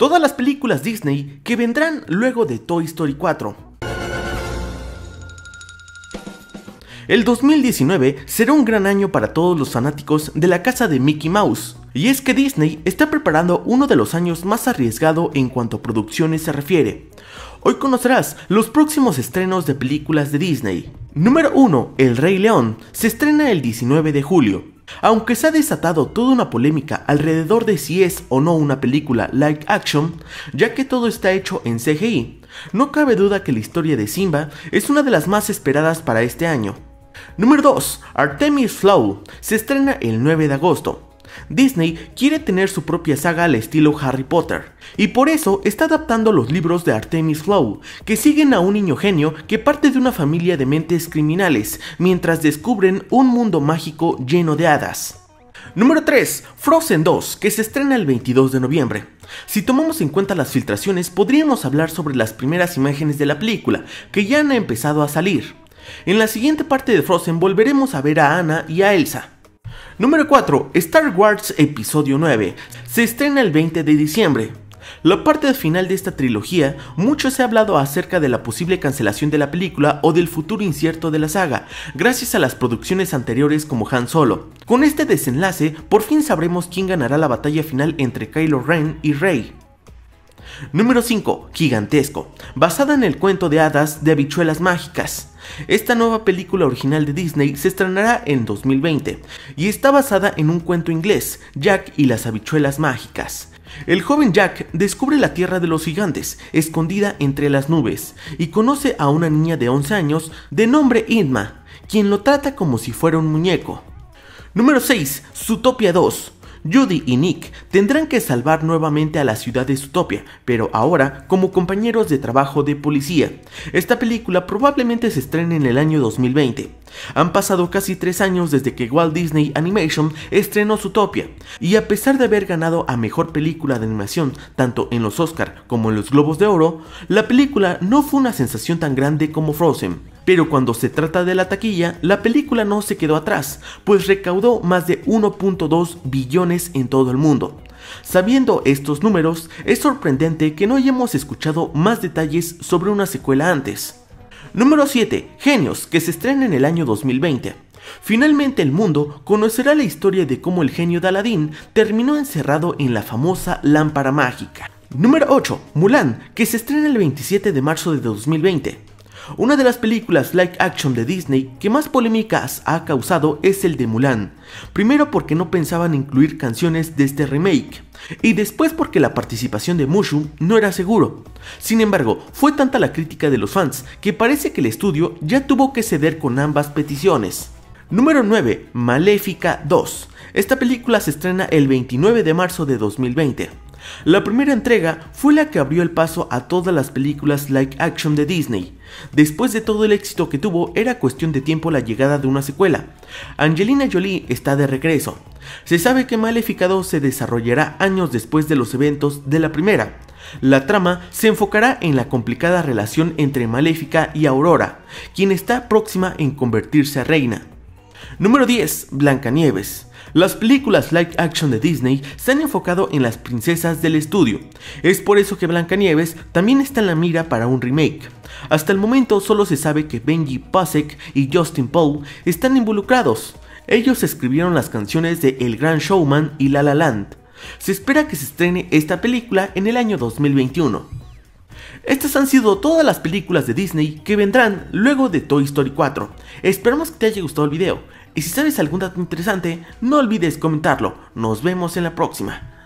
todas las películas Disney que vendrán luego de Toy Story 4. El 2019 será un gran año para todos los fanáticos de la casa de Mickey Mouse, y es que Disney está preparando uno de los años más arriesgado en cuanto a producciones se refiere. Hoy conocerás los próximos estrenos de películas de Disney. Número 1. El Rey León se estrena el 19 de julio. Aunque se ha desatado toda una polémica alrededor de si es o no una película live action, ya que todo está hecho en CGI, no cabe duda que la historia de Simba es una de las más esperadas para este año. Número 2. Artemis Flow se estrena el 9 de agosto. Disney quiere tener su propia saga al estilo Harry Potter, y por eso está adaptando los libros de Artemis Flow... que siguen a un niño genio que parte de una familia de mentes criminales, mientras descubren un mundo mágico lleno de hadas. Número 3. Frozen 2, que se estrena el 22 de noviembre. Si tomamos en cuenta las filtraciones, podríamos hablar sobre las primeras imágenes de la película, que ya han empezado a salir. En la siguiente parte de Frozen volveremos a ver a Anna y a Elsa. Número 4. Star Wars Episodio 9. Se estrena el 20 de diciembre. La parte final de esta trilogía, mucho se ha hablado acerca de la posible cancelación de la película o del futuro incierto de la saga, gracias a las producciones anteriores como Han Solo. Con este desenlace, por fin sabremos quién ganará la batalla final entre Kylo Ren y Rey. Número 5. Gigantesco. Basada en el cuento de hadas de habichuelas mágicas. Esta nueva película original de Disney se estrenará en 2020 y está basada en un cuento inglés, Jack y las habichuelas mágicas. El joven Jack descubre la tierra de los gigantes, escondida entre las nubes, y conoce a una niña de 11 años de nombre Inma, quien lo trata como si fuera un muñeco. Número 6. sutopia 2. Judy y Nick tendrán que salvar nuevamente a la ciudad de Utopia, pero ahora como compañeros de trabajo de policía. Esta película probablemente se estrene en el año 2020. Han pasado casi tres años desde que Walt Disney Animation estrenó Utopia y a pesar de haber ganado a Mejor Película de Animación tanto en los Oscar como en los Globos de Oro, la película no fue una sensación tan grande como Frozen. Pero cuando se trata de la taquilla, la película no se quedó atrás, pues recaudó más de 1.2 billones en todo el mundo. Sabiendo estos números, es sorprendente que no hayamos escuchado más detalles sobre una secuela antes. Número 7. Genios, que se estrena en el año 2020. Finalmente el mundo conocerá la historia de cómo el genio de Aladdin terminó encerrado en la famosa lámpara mágica. Número 8. Mulan, que se estrena el 27 de marzo de 2020. Una de las películas live action de Disney que más polémicas ha causado es el de Mulan. Primero porque no pensaban incluir canciones de este remake y después porque la participación de Mushu no era seguro. Sin embargo, fue tanta la crítica de los fans que parece que el estudio ya tuvo que ceder con ambas peticiones. Número 9. Maléfica 2. Esta película se estrena el 29 de marzo de 2020. La primera entrega fue la que abrió el paso a todas las películas like action de Disney. Después de todo el éxito que tuvo, era cuestión de tiempo la llegada de una secuela. Angelina Jolie está de regreso. Se sabe que Maleficado se desarrollará años después de los eventos de la primera. La trama se enfocará en la complicada relación entre Maléfica y Aurora, quien está próxima en convertirse a reina. Número 10. Blancanieves. Las películas live action de Disney se han enfocado en las princesas del estudio. Es por eso que Blancanieves también está en la mira para un remake. Hasta el momento solo se sabe que Benji Pasek y Justin Paul están involucrados. Ellos escribieron las canciones de El Gran Showman y La La Land. Se espera que se estrene esta película en el año 2021. Estas han sido todas las películas de Disney que vendrán luego de Toy Story 4. Esperamos que te haya gustado el video. Y si sabes algún dato interesante, no olvides comentarlo. Nos vemos en la próxima.